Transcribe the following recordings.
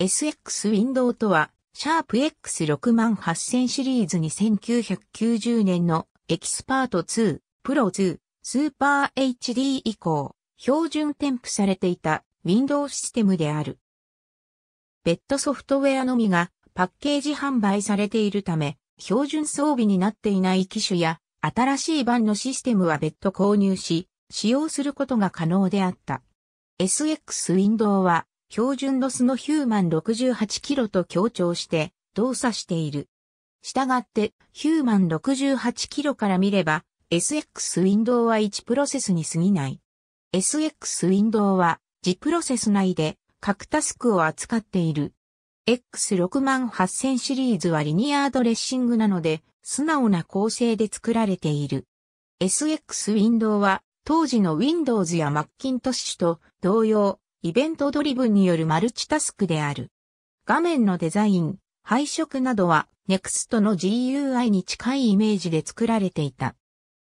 SX ウィンドウとは、シャープ X68000 シリーズに1990年のエキスパート2、プロ2、スーパー HD 以降、標準添付されていた w i n d o w システムである。別途ソフトウェアのみがパッケージ販売されているため、標準装備になっていない機種や、新しい版のシステムは別途購入し、使用することが可能であった。SX ウィンドウは標準ロスのヒューマン68キロと強調して動作している。したがって、ヒューマン68キロから見れば、SX ウィンドウは1プロセスに過ぎない。SX ウィンドウは、自プロセス内で各タスクを扱っている。X68000 シリーズはリニアードレッシングなので、素直な構成で作られている。SX ウィンドウは、当時の Windows やマッキントッシュと同様、イベントドリブンによるマルチタスクである。画面のデザイン、配色などは NEXT の GUI に近いイメージで作られていた。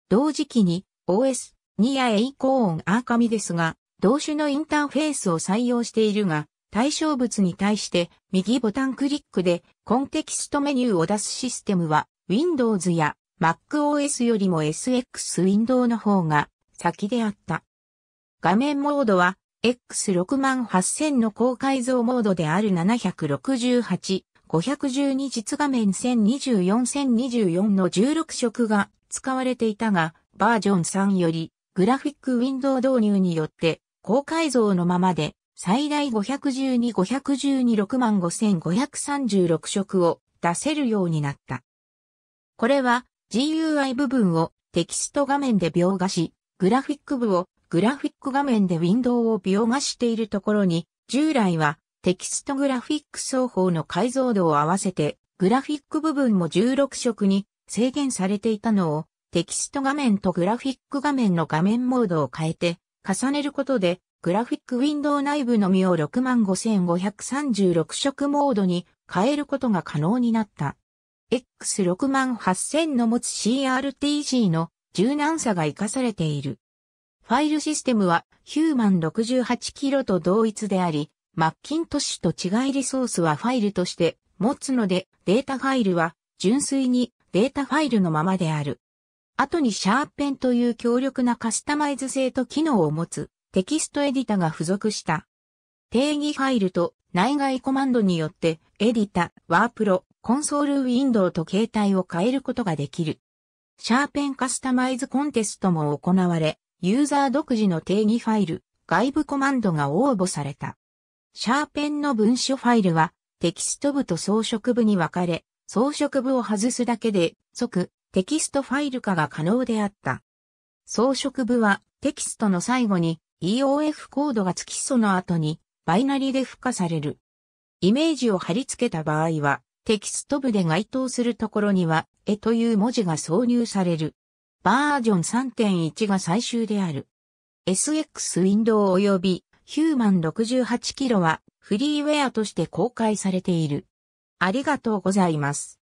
同時期に OS 2や A コーンアーカミですが、同種のインターフェースを採用しているが、対象物に対して右ボタンクリックでコンテキストメニューを出すシステムは Windows や MacOS よりも SX ウィンドウの方が先であった。画面モードは X6 万8000の高解像モードである768、512実画面1024-1024の16色が使われていたが、バージョン3よりグラフィックウィンドウ導入によって高解像のままで最大512-512-6万5536色を出せるようになった。これは GUI 部分をテキスト画面で描画し、グラフィック部をグラフィック画面でウィンドウを描画しているところに、従来はテキストグラフィック双方の解像度を合わせて、グラフィック部分も16色に制限されていたのを、テキスト画面とグラフィック画面の画面モードを変えて、重ねることで、グラフィックウィンドウ内部のみを65,536色モードに変えることが可能になった。X68000 の持つ CRTG の柔軟さが活かされている。ファイルシステムはヒューマン68キロと同一であり、マッキントッシュと違いリソースはファイルとして持つので、データファイルは純粋にデータファイルのままである。後にシャーペンという強力なカスタマイズ性と機能を持つテキストエディタが付属した。定義ファイルと内外コマンドによってエディタ、ワープロ、コンソールウィンドウと形態を変えることができる。シャーペンカスタマイズコンテストも行われ、ユーザー独自の定義ファイル、外部コマンドが応募された。シャーペンの文書ファイルは、テキスト部と装飾部に分かれ、装飾部を外すだけで、即、テキストファイル化が可能であった。装飾部は、テキストの最後に、EOF コードが付きその後に、バイナリで付加される。イメージを貼り付けた場合は、テキスト部で該当するところには、絵という文字が挿入される。バージョン3.1が最終である。SX ウィンドウ及びヒューマン68キロはフリーウェアとして公開されている。ありがとうございます。